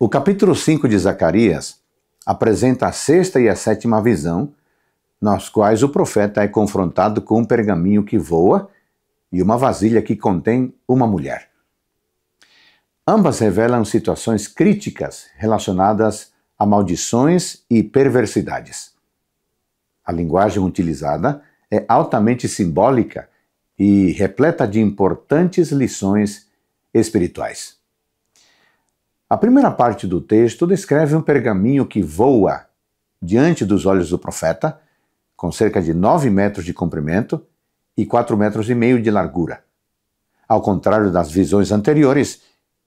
O capítulo 5 de Zacarias apresenta a sexta e a sétima visão, nas quais o profeta é confrontado com um pergaminho que voa e uma vasilha que contém uma mulher. Ambas revelam situações críticas relacionadas a maldições e perversidades. A linguagem utilizada é altamente simbólica e repleta de importantes lições espirituais. A primeira parte do texto descreve um pergaminho que voa diante dos olhos do profeta, com cerca de 9 metros de comprimento e 4 metros e meio de largura. Ao contrário das visões anteriores,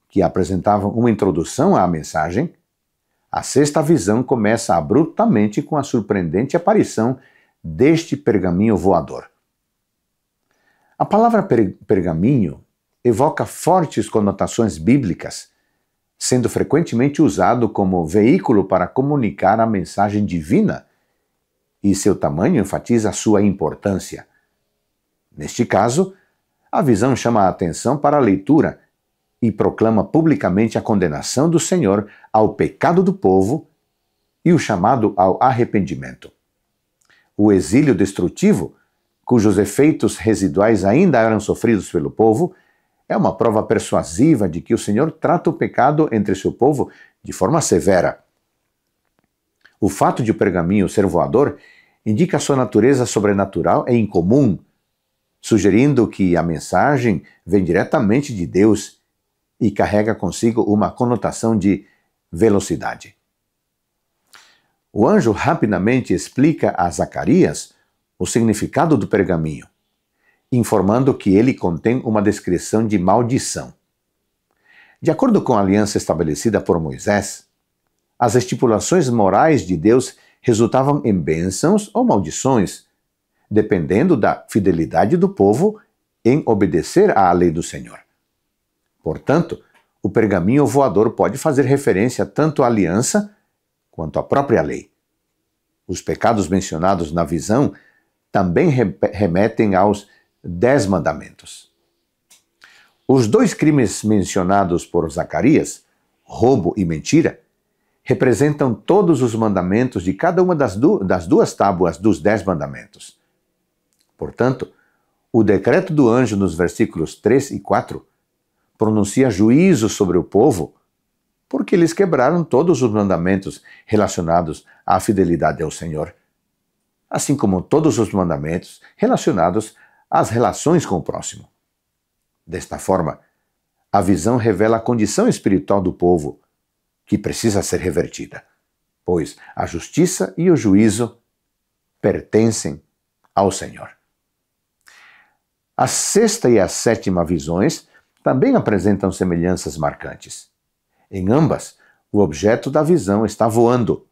que apresentavam uma introdução à mensagem, a sexta visão começa abruptamente com a surpreendente aparição deste pergaminho voador. A palavra per pergaminho evoca fortes conotações bíblicas sendo frequentemente usado como veículo para comunicar a mensagem divina, e seu tamanho enfatiza sua importância. Neste caso, a visão chama a atenção para a leitura e proclama publicamente a condenação do Senhor ao pecado do povo e o chamado ao arrependimento. O exílio destrutivo, cujos efeitos residuais ainda eram sofridos pelo povo, é uma prova persuasiva de que o Senhor trata o pecado entre seu povo de forma severa. O fato de o pergaminho ser voador indica sua natureza sobrenatural e incomum, sugerindo que a mensagem vem diretamente de Deus e carrega consigo uma conotação de velocidade. O anjo rapidamente explica a Zacarias o significado do pergaminho informando que ele contém uma descrição de maldição. De acordo com a aliança estabelecida por Moisés, as estipulações morais de Deus resultavam em bênçãos ou maldições, dependendo da fidelidade do povo em obedecer à lei do Senhor. Portanto, o pergaminho voador pode fazer referência tanto à aliança quanto à própria lei. Os pecados mencionados na visão também remetem aos dez mandamentos. Os dois crimes mencionados por Zacarias, roubo e mentira, representam todos os mandamentos de cada uma das, du das duas tábuas dos dez mandamentos. Portanto, o decreto do anjo nos versículos 3 e 4 pronuncia juízo sobre o povo porque eles quebraram todos os mandamentos relacionados à fidelidade ao Senhor, assim como todos os mandamentos relacionados as relações com o próximo. Desta forma, a visão revela a condição espiritual do povo, que precisa ser revertida, pois a justiça e o juízo pertencem ao Senhor. A sexta e a sétima visões também apresentam semelhanças marcantes. Em ambas, o objeto da visão está voando,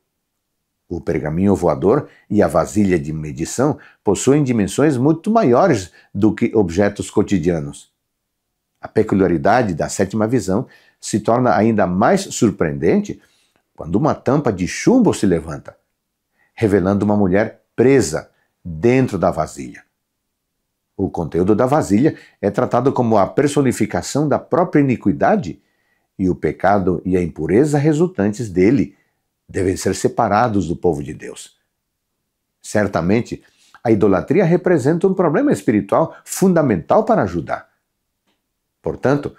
o pergaminho voador e a vasilha de medição possuem dimensões muito maiores do que objetos cotidianos. A peculiaridade da sétima visão se torna ainda mais surpreendente quando uma tampa de chumbo se levanta, revelando uma mulher presa dentro da vasilha. O conteúdo da vasilha é tratado como a personificação da própria iniquidade e o pecado e a impureza resultantes dele devem ser separados do povo de Deus. Certamente, a idolatria representa um problema espiritual fundamental para Judá. Portanto,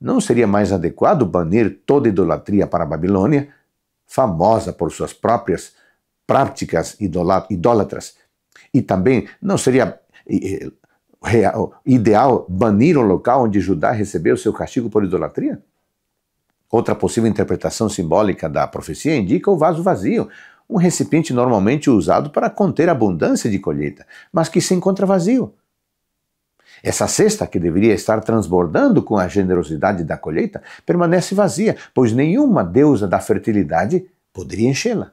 não seria mais adequado banir toda idolatria para a Babilônia, famosa por suas próprias práticas idólatras? E também não seria eh, eh, ideal banir o local onde Judá recebeu seu castigo por idolatria? Outra possível interpretação simbólica da profecia indica o vaso vazio, um recipiente normalmente usado para conter abundância de colheita, mas que se encontra vazio. Essa cesta, que deveria estar transbordando com a generosidade da colheita, permanece vazia, pois nenhuma deusa da fertilidade poderia enchê-la.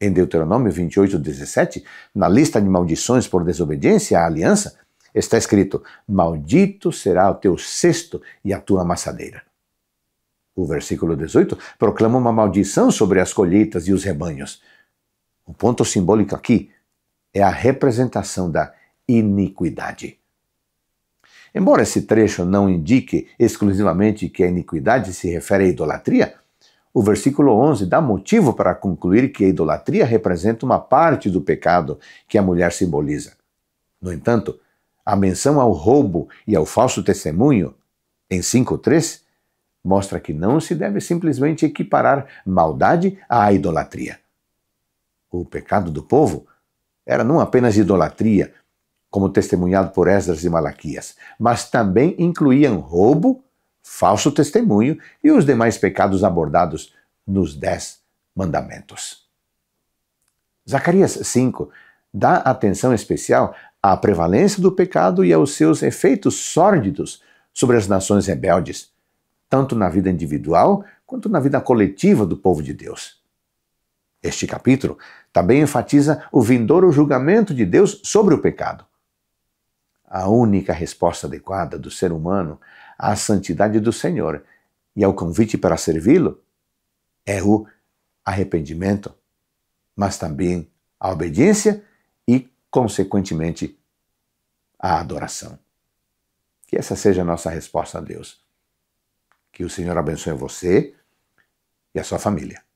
Em Deuteronômio 28, 17, na lista de maldições por desobediência à aliança, está escrito: Maldito será o teu cesto e a tua amassadeira o versículo 18, proclama uma maldição sobre as colheitas e os rebanhos. O ponto simbólico aqui é a representação da iniquidade. Embora esse trecho não indique exclusivamente que a iniquidade se refere à idolatria, o versículo 11 dá motivo para concluir que a idolatria representa uma parte do pecado que a mulher simboliza. No entanto, a menção ao roubo e ao falso testemunho, em 5.3, mostra que não se deve simplesmente equiparar maldade à idolatria. O pecado do povo era não apenas idolatria, como testemunhado por Esdras e Malaquias, mas também incluíam roubo, falso testemunho e os demais pecados abordados nos Dez Mandamentos. Zacarias 5 dá atenção especial à prevalência do pecado e aos seus efeitos sórdidos sobre as nações rebeldes, tanto na vida individual quanto na vida coletiva do povo de Deus. Este capítulo também enfatiza o vindouro julgamento de Deus sobre o pecado. A única resposta adequada do ser humano à santidade do Senhor e ao convite para servi-lo é o arrependimento, mas também a obediência e, consequentemente, a adoração. Que essa seja a nossa resposta a Deus. Que o Senhor abençoe você e a sua família.